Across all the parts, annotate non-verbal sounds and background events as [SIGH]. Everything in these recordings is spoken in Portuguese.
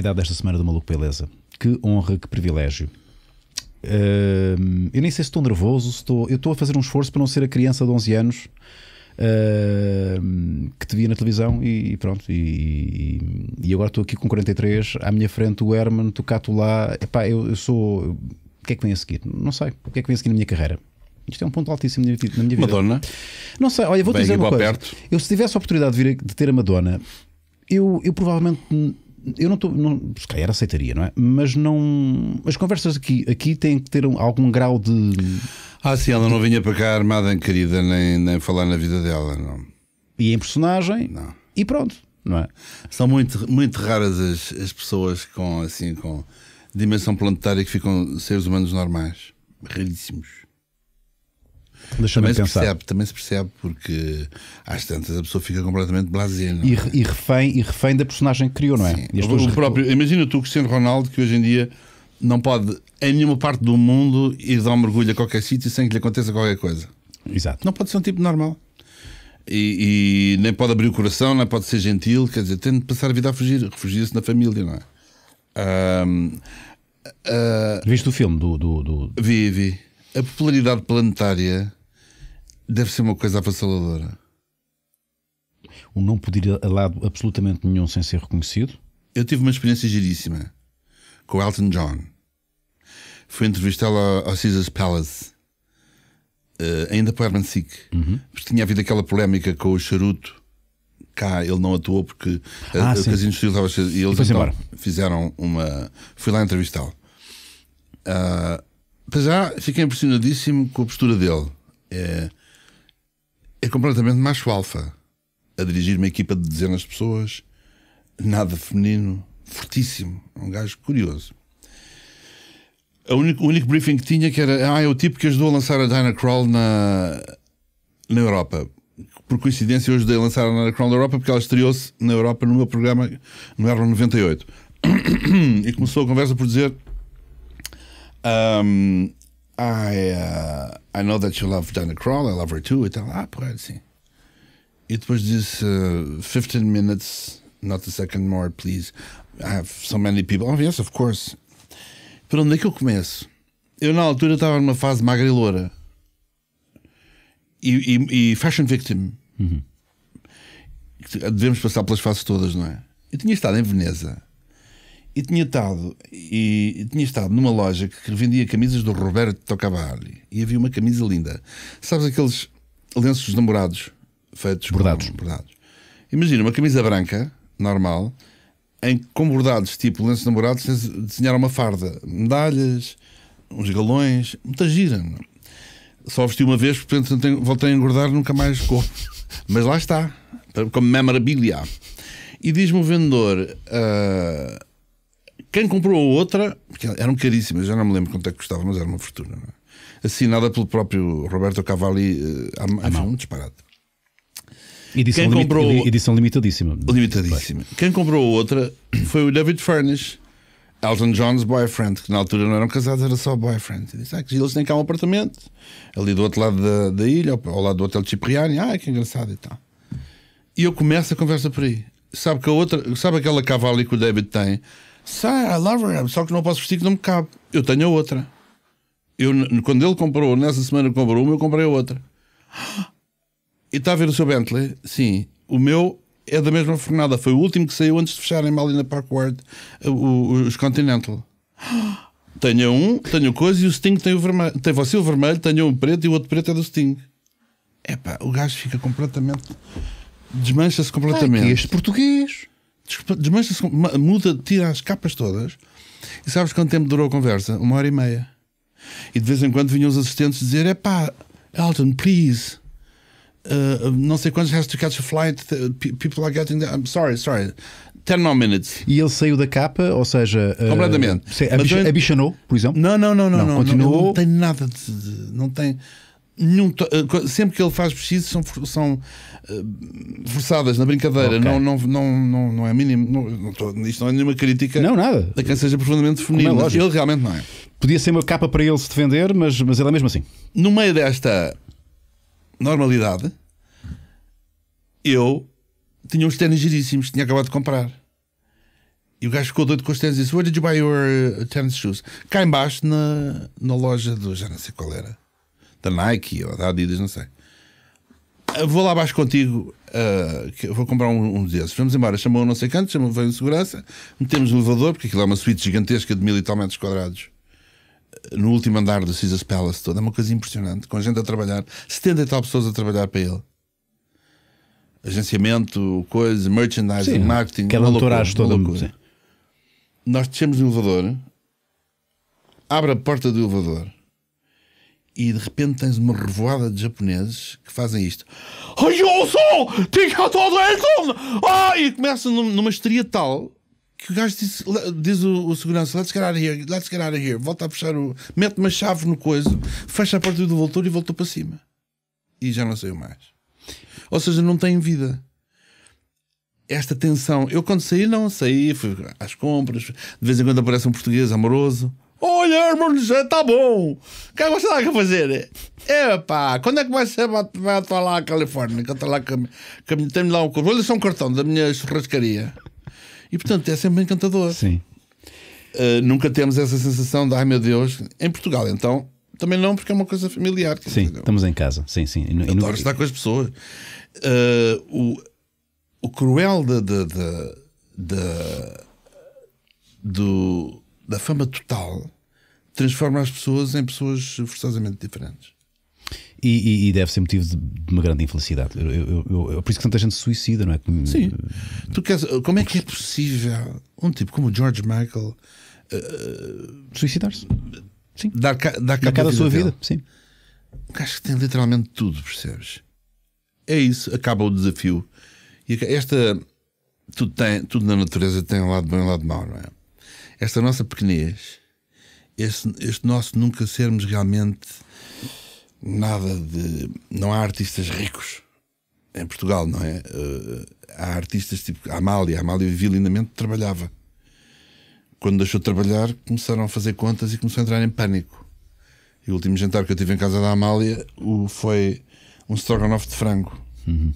convidado desta semana do Maluco Beleza. Que honra, que privilégio. Uh, eu nem sei se estou nervoso, se estou, eu estou a fazer um esforço para não ser a criança de 11 anos uh, que te via na televisão e, e pronto. E, e, agora estou aqui com 43, à minha frente o Herman, tu cá, tu lá. Epá, eu, eu sou. O que é que vem a seguir? Não sei. O que é que vem a seguir na minha carreira? Isto é um ponto altíssimo na minha vida. Madonna? Não sei, olha, vou-te dizer uma coisa. Perto. Eu, se tivesse a oportunidade de, vir, de ter a Madonna, eu, eu provavelmente eu não estou. Não, se calhar aceitaria, não é? Mas não. As conversas aqui, aqui têm que ter um, algum grau de. Ah, sim, ela não vinha para cá armada em querida, nem, nem falar na vida dela, não. E em personagem. Não. E pronto, não é? São muito, muito raras as, as pessoas com, assim, com dimensão planetária que ficam seres humanos normais. Raríssimos. Também se, percebe, também se percebe, porque às tantas a pessoa fica completamente blasé. E, é? e, refém, e refém da personagem que criou, não é? próprio, imagina tu, Cristiano Ronaldo, que hoje em dia não pode em nenhuma parte do mundo ir dar um mergulho a qualquer sítio sem que lhe aconteça qualquer coisa. Exato. Não pode ser um tipo normal. E, e nem pode abrir o coração, nem pode ser gentil, quer dizer, tem de passar a vida a fugir, refugiar-se na família, não é? Um, uh, ah, Viste o filme do. do, do... Vi, vi a popularidade planetária deve ser uma coisa avassaladora. O não poder ir a lado absolutamente nenhum sem ser reconhecido? Eu tive uma experiência giríssima com Elton John. Fui entrevistá-lo ao, Caesars Palace, uh, ainda para Herman Sick, uhum. porque tinha havido aquela polémica com o charuto. Cá ele não atuou porque eh, ah, a, Casino estava. E eles e então, fizeram uma. Fui lá entrevistá-lo. Uh, para já, fiquei impressionadíssimo com a postura dele. É, é completamente macho alfa. A dirigir uma equipa de dezenas de pessoas, nada feminino, fortíssimo. Um gajo curioso. único, o único briefing que tinha que era ah, é o tipo que ajudou a lançar a Crawl na, na Europa. Por coincidência, eu ajudei a lançar a Crawl na Europa porque ela estreou-se na Europa no meu programa no Euro 98. [COUGHS] e começou a conversa por dizer um, I uh, I know that you love Dana Crawl. I love her too. Então, ah, porra, It was this uh, 15 minutes, not a second more, please. I have so many people. Oh, yes, of course. Por onde é que eu começo? Eu, na altura, estava numa fase magra e loura. E, e, e fashion victim. Uhum. Devemos passar pelas fases todas, não é? Eu tinha estado em Veneza e tinha estado, e, e, tinha estado numa loja que revendia camisas do Roberto Cavalli. E havia uma camisa linda. Sabes aqueles lenços namorados feitos bordados. Com, bordados. Imagina uma camisa branca, normal, em com bordados tipo lenços namorados, desenhar uma farda, medalhas, uns galões, muita gira. Não? É? Só vesti uma vez, portanto tenho, voltei a engordar, nunca mais ficou [LAUGHS] Mas lá está, como memorabilia. E diz-me o vendedor. Uh, quem comprou a outra, porque eram caríssimas, já não me lembro quanto é que custava, mas era uma fortuna. É? Assinada pelo próprio Roberto Cavalli uh, eh, à, à, mão, um disparado. Edição, Quem comprou... edição limitadíssima. Limitadíssima. Quem comprou a outra foi o David Furnish, Elton John's boyfriend, que na altura não eram casados, era só boyfriend. E disse, ah, que eles têm cá um apartamento, ali do outro lado da, da ilha, ao, ao lado do Hotel Cipriani, ah, que engraçado e tal. E eu começo a conversa por aí. Sabe que a outra, sabe aquela cavalo que o David tem? Sim, I love her, só que não posso vestir que não me cabe. Eu tenho a outra. Eu, quando ele comprou, nessa semana comprou uma, eu comprei a outra. E está a ver o seu Bentley? Sim. O meu é da mesma fornada. Foi o último que saiu antes de fecharem mal na Parkward uh, os Continental. Tenho um, tenho coisa e o Sting tem o vermelho. Tem você o vermelho, tenho um preto e o outro preto é do Sting. Epá, o gajo fica completamente. Desmancha-se completamente. Ai, este português desmancha-se, muda, tira as capas todas. E sabes quanto tempo durou a conversa? Uma hora e meia. E de vez em quando vinham os assistentes dizer: é pá, Elton, please. Uh, uh, não sei quantos has to catch a flight. People are getting. There. I'm sorry, sorry. ten more minutes. E ele saiu da capa, ou seja, uh, completamente. Uh, se, abichanou, por exemplo? Não, não, não, não. não, não continuou. Não, não tem nada de, de, não tem nenhum eh, sempre que ele faz preciso são, são uh, forçadas na brincadeira, okay. não, não, não, não, não é mínimo. Não, não tô, isto não é nenhuma crítica não, nada. a quem seja profundamente é feminino. É ele realmente não é. Podia ser uma capa para ele se defender, mas, mas ele é mesmo assim. No meio desta normalidade, eu tinha uns ténis giríssimos, tinha acabado de comprar. E o gajo ficou doido com os ténis e disse: Where did you buy your eh, tennis shoes? Cá embaixo na, na loja do. Já não sei qual era da Nike ou da Adidas, não sei. Vou lá abaixo contigo, uh, vou comprar um, um, desses. Vamos embora. Chamou não sei quanto, chamou veio de segurança, metemos o elevador, porque aquilo é uma suíte gigantesca de mil e tal metros quadrados ah, no último andar do Caesars Palace toda, é uma coisa impressionante, com gente a trabalhar, 70 e tal pessoas a trabalhar para ele. Agenciamento, coisa, merchandising, Sim, marketing, aquela entourage toda. Nós descemos no elevador, abre a porta do elevador, e de repente tens uma revoada de japoneses que fazem isto. Ah, e começa numa histeria tal que o gajo diz, diz o, o, segurança: Let's get out of here, let's get out of here. Volta a fechar o. mete uma chave no coiso, fecha a porta do voltor e voltou para cima. E já não saiu mais. Ou seja, não tem vida esta tensão. Eu quando saí, não saí, fui às compras, de vez em quando aparece um português amoroso. Olha, irmão, tá bom. O que é você vai tá fazer? Epá, quando é que vai ser? Vai atuar lá a Califórnia, que eu lá que, que tem lá um curso. Olha só um cartão da minha churrascaria. E portanto é sempre encantador. Sim. Uh, nunca temos essa sensação de ai meu Deus. Em Portugal, então, também não, porque é uma coisa familiar. Sim, é? estamos em casa. Sim, sim. E, adoro no... estar com as pessoas. Uh, o, o cruel de, de, de, de do da fama total transforma as pessoas em pessoas forçosamente diferentes. E, e, e deve ser motivo de, de uma grande infelicidade. Eu, eu, eu, é por isso que tanta gente se suicida, não é? Sim. Tu queres, como é que é possível um tipo como George Michael uh, suicidar-se? Sim. Dar, ca, dar, cabo cada da sua vida. vida. Sim. Um gajo que tem literalmente tudo, percebes? É isso, acaba o desafio. E é esta, tudo, tem, tudo na natureza tem um lado bom e um lado mau, não é? esta nossa pequenez, este, este nosso nunca sermos realmente nada de. Não há artistas ricos em Portugal, não é? Uh, há artistas tipo a Amália. A Amália vivia lindamente, trabalhava. Quando deixou de trabalhar, começaram a fazer contas e começou a entrar em pânico. E o último jantar que eu tive em casa da Amália o, foi um strogonoff de frango. Uhum.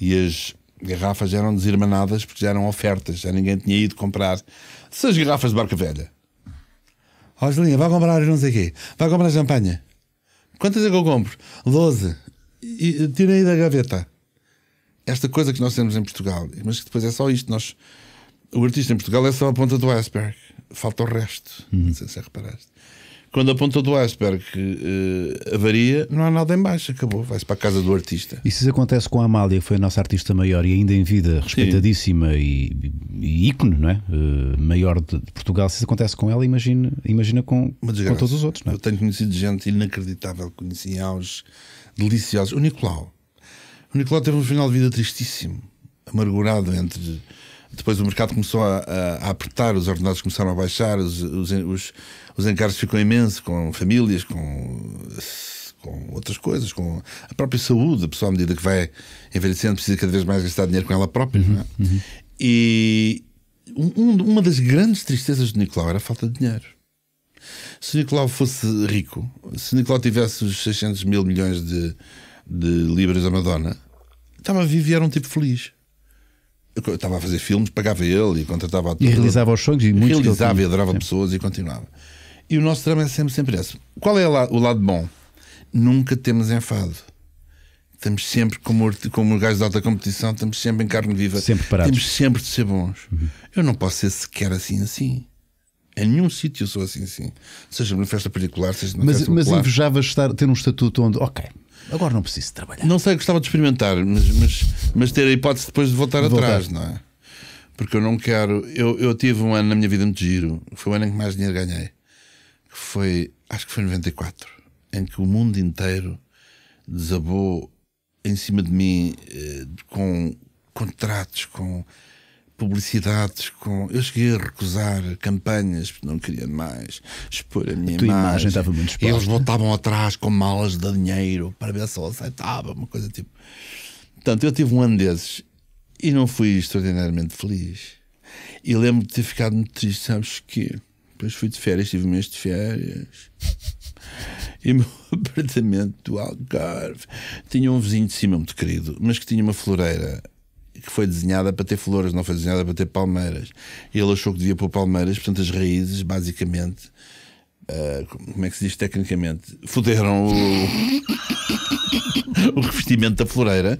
E as garrafas eram desirmanadas porque já eram ofertas, já ninguém tinha ido comprar. Essas garrafas de barca velha. Ó oh, Julinha, vai comprar não sei quê. Vai comprar champanhe. Quantas é que eu compro? Doze. E, tirei da gaveta. Esta coisa que nós temos em Portugal, mas que depois é só isto. Nós, o artista em Portugal é só a ponta do iceberg. Falta o resto. Uhum. Não sei se reparaste quando a ponta do iceberg uh, avaria, não há nada em baixo, acabou, vai-se para a casa do artista. E se isso acontece com a Amália, foi a nossa artista maior e ainda em vida, respeitadíssima e, e, ícone, não é? Uh, maior de, Portugal, se isso acontece com ela, imagina, imagina com, com todos os outros, não é? Eu tenho conhecido gente inacreditável, conheci aos deliciosos. O Nicolau. O Nicolau teve um final de vida tristíssimo, amargurado entre depois o mercado começou a, a, a apertar, os ordenados começaram a baixar, os, os, os, os encargos ficam imensos com famílias, com com outras coisas, com a própria saúde. A pessoa, à medida que vai envelhecendo, precisa cada vez mais gastar dinheiro com ela própria. Uhum, é? uhum. E um, uma das grandes tristezas do Nicolau era a falta de dinheiro. Se Nicolau fosse rico, se Nicolau tivesse os 600 mil milhões de, de libras da Madonna, estava a viver um tipo feliz. Eu estava a fazer filmes, pagava ele e contratava E realizava os sonhos e muitos Realizava e adorava pessoas e continuava. E o nosso drama é sempre, sempre esse. Qual é o lado bom? Nunca temos enfado. Estamos sempre, como, como gajos de alta competição, estamos sempre em carne viva. Sempre parados. Temos sempre de ser bons. Uhum. Eu não posso ser sequer assim, assim. Em nenhum sítio sou assim, assim. Seja numa festa particular, seja numa mas, festa Mas invejavas estar, ter um estatuto onde, ok, Agora não preciso trabalhar. Não sei, gostava de experimentar, mas, mas, mas ter a hipótese depois de voltar, de voltar. atrás, não é? Porque eu não quero. Eu, eu tive um ano na minha vida muito giro, foi o ano em que mais dinheiro ganhei, que foi, acho que foi 94, em que o mundo inteiro desabou em cima de mim eh, com contratos, com publicidades com. Eu cheguei a recusar campanhas porque não queria mais expor a minha a tua imagem. imagem estava muito exposta. Eles voltavam atrás com malas de dinheiro para ver se eu aceitava, uma coisa tipo. Portanto, eu tive um ano desses e não fui extraordinariamente feliz. E lembro de ter ficado muito triste, sabes que? Depois fui de férias, tive um mês de férias. E o meu [LAUGHS] apartamento do Algarve tinha um vizinho de cima muito querido, mas que tinha uma floreira que foi desenhada para ter flores, não foi desenhada para ter palmeiras. E ele achou que devia pôr palmeiras, portanto, as raízes, basicamente, uh, como é que se diz tecnicamente, fuderam o, [LAUGHS] o revestimento da floreira.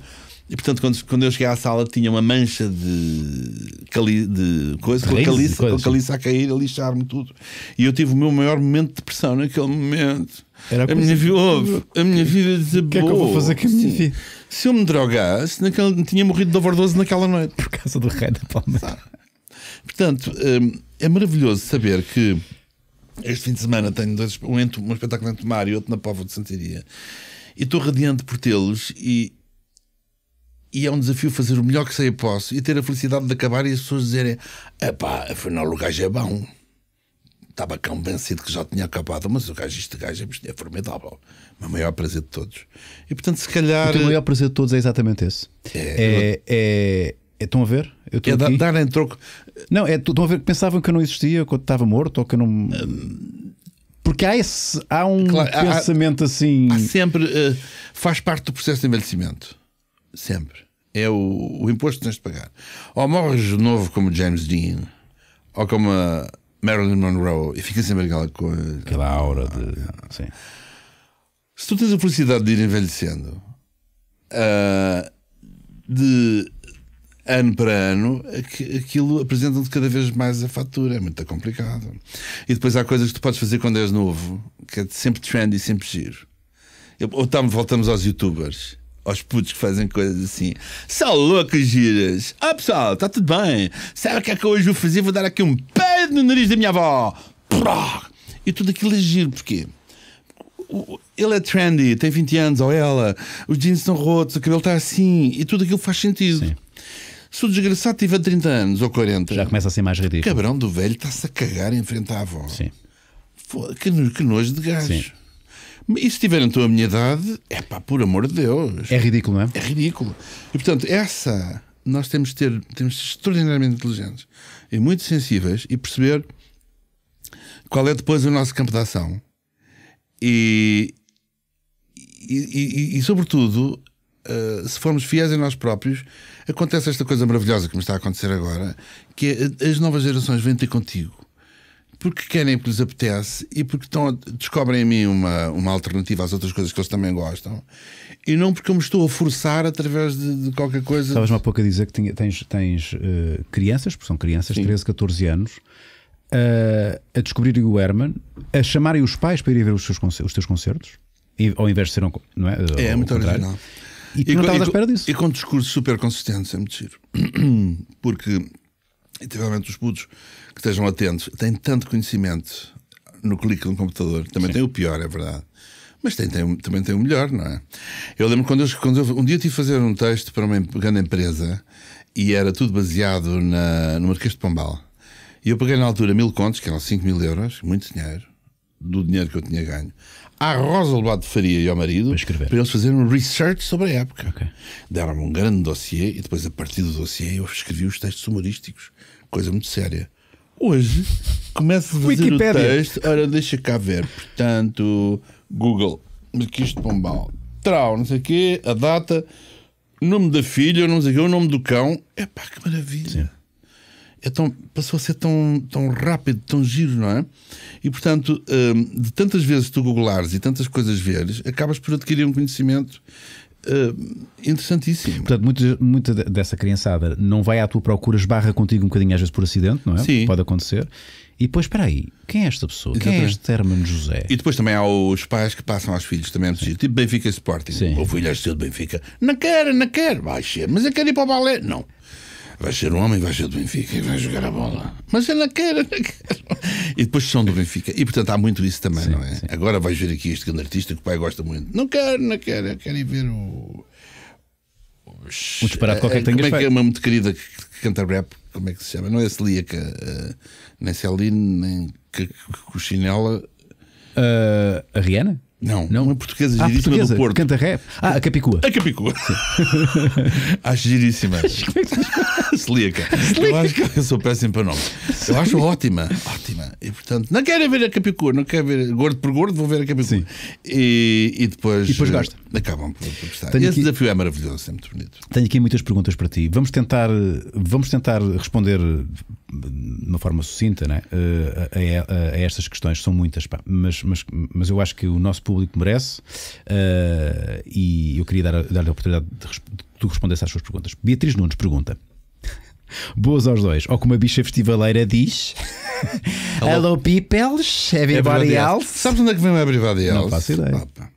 E portanto, quando, quando eu cheguei à sala, tinha uma mancha de, cali, de coisa, Reis, com a caliça, coisa. com a caliça a cair, a lixar-me tudo. E eu tive o meu maior momento de depressão naquele momento. Era a, minha vida, houve, a minha vida desabou. O que é que eu vou fazer com a minha vida? Se eu me drogasse, naquela tinha morrido de overdose naquela noite. Por causa do rei da Palmeira. Portanto, hum, é maravilhoso saber que este fim de semana tenho dois, um, um espetáculo em Tomar e outro na Póvoa de Santiria. E estou radiante por tê-los e, e é um desafio fazer o melhor que sei posso e ter a felicidade de acabar e as pessoas dizerem: pá, afinal o gajo é bom. Estava convencido que já tinha acabado, mas o gajo, este gajo é, é formidável. O maior prazer de todos. E portanto, se calhar. O teu maior prazer de todos é exatamente esse. É. é, é, é... Estão a ver? Eu é aqui. dar em troco. Não, é, estão a ver que pensavam que eu não existia, quando estava morto ou que eu não. Porque há, esse, há um claro, pensamento há, assim. Há sempre. Uh, faz parte do processo de envelhecimento Sempre. É o, o imposto que tens de pagar. Ou morres de novo como James Dean, ou como ah, Marilyn Monroe, e fica sempre aquela coisa. Aquela aura de. Ah, sim. Se tu tens a felicidade de ir envelhecendo, uh, de ano para ano, aquilo apresenta-te cada vez mais a fatura. É muito complicado. E depois há coisas que tu podes fazer quando és novo, que é sempre trendy, sempre giro. Eu, ou voltamos aos youtubers aos putos que fazem coisas assim. São loucos, giras. Ah, pessoal, está tudo bem. Sabe o que é que hoje vou fazer? Vou dar aqui um pé no nariz da minha avó. E tudo aquilo é giro, porquê? Ele é trendy, tem 20 anos, ou ela, os jeans estão rotos, o cabelo está assim, e tudo aquilo faz sentido. Sim. Se o desgraçado tiver 30 anos ou 40, já começa a ser mais ridículo. O cabrão do velho está-se a cagar em frente à avó. Sim. Que, que nojo de gajo. Sim. E se tiverem então a minha idade, é pá, por amor de Deus. É ridículo, não é? É ridículo. E portanto, essa nós temos de ter, temos de ser extraordinariamente inteligentes e muito sensíveis e perceber qual é depois o nosso campo de ação. E, e, e, e sobretudo, uh, se formos fiéis a nós próprios, acontece esta coisa maravilhosa que me está a acontecer agora, que é, eh, as novas gerações vêm ter contigo porque querem, porque lhes apetece e porque estão a, descobrem em mim uma, uma alternativa às outras coisas que eles também gostam e não porque eu me estou a forçar através de, de qualquer coisa. Estavas-me há pouco a dizer que tinha, tens, tens uh, crianças, porque são crianças, Sim. 13, 14 anos, uh, a descobrirem o Herman, a chamarem os pais para irem ver os, seus, os teus concertos, e, ao invés de serem. Não é, é, é muito contrário. original. E, e, com, espera disso. e com um discurso super consistente, é muito giro. [CLEARS THROAT] porque e realmente os putos que estejam atentos têm tanto conhecimento no clique no computador. Também Sim. tem o pior, é verdade. Mas tem, tem, também tem o melhor, não é? Eu lembro quando, eu, quando eu, um dia eu tive de fazer um texto para uma grande empresa e era tudo baseado na, no Marquês de Pombal. E eu paguei na altura mil contos, que eram 5 mil euros, muito dinheiro, do dinheiro que eu tinha ganho à Rosa Lobato de Faria e ao marido para eles fazerem um research sobre a época. Okay. Deram-me um grande dossiê e depois, a partir do dossiê, eu escrevi os textos humorísticos. Coisa muito séria. Hoje, começo a fazer Wikipedia. o texto. Ora, deixa cá ver. Portanto, Google, Marquês de Pombal, Trau, não sei o quê, a data, nome da filha, não sei o quê, o nome do cão. Epá, que maravilha. Sim é tão, passou a ser tão, tão rápido, tão giro, não é? E portanto, hum, de tantas vezes tu googlares e tantas coisas veres, acabas por adquirir um conhecimento Uh, interessantíssimo. Portanto, muita, muita dessa criançada não vai à tua procura, esbarra contigo um bocadinho às vezes por acidente, não é? Sim. Pode acontecer. E depois, espera aí, quem é esta pessoa? Exatamente. Quem é este Hermano José? E depois também há os pais que passam aos filhos também a é tipo Benfica Sporting. Sim. O filho é seu de Benfica. Não quero, não quero. Vai, mas eu quero ir para o balé. Não vai ser um homem, vai ser do Benfica e vai jogar a bola. Mas eu não quero, não quero. E depois são do Benfica. E portanto há muito isso também, sim, não é? Sim. Agora vais ver aqui este grande artista que o pai gosta muito. Não quero, não quero, eu quero ir ver o. Os... O disparate qualquer que tenhas Como é que é uma muito querida que canta rap? Como é que se chama? Não é celíaca, eh, nem Celine, nem Cuxinela. Uh, eh, a Rihanna? Não, não, uma portuguesa ah, giríssima portuguesa, do Porto. Canta rap. Ah, a Capicua. A Capicua. [LAUGHS] acho giríssima. É [LAUGHS] Celíaca. Eu acho que eu sou péssimo para nome. Eu acho ótima. Ótima. E portanto, não quero ver a Capicua, não quero ver gordo por gordo, vou ver a Capicua. Sim. E, e depois. E depois eh, gosta acabam por protestar. Tenho Esse aqui... desafio é maravilhoso, é muito bonito. Tenho aqui muitas perguntas para ti. Vamos tentar, vamos tentar responder de uma forma sucinta né? a, a, a, estas questões, são muitas, pá. Mas, mas, mas eu acho que o nosso público merece uh, e eu queria dar-lhe dar a oportunidade de, de tu responderes às suas perguntas. Beatriz Nunes pergunta. [LAUGHS] Boas aos dois. Ou como a bicha festivaleira diz: [LAUGHS] Hello, people, é everybody, everybody else. É. else. Sabes onde é que vem o everybody else? Não faço ideia. Opa.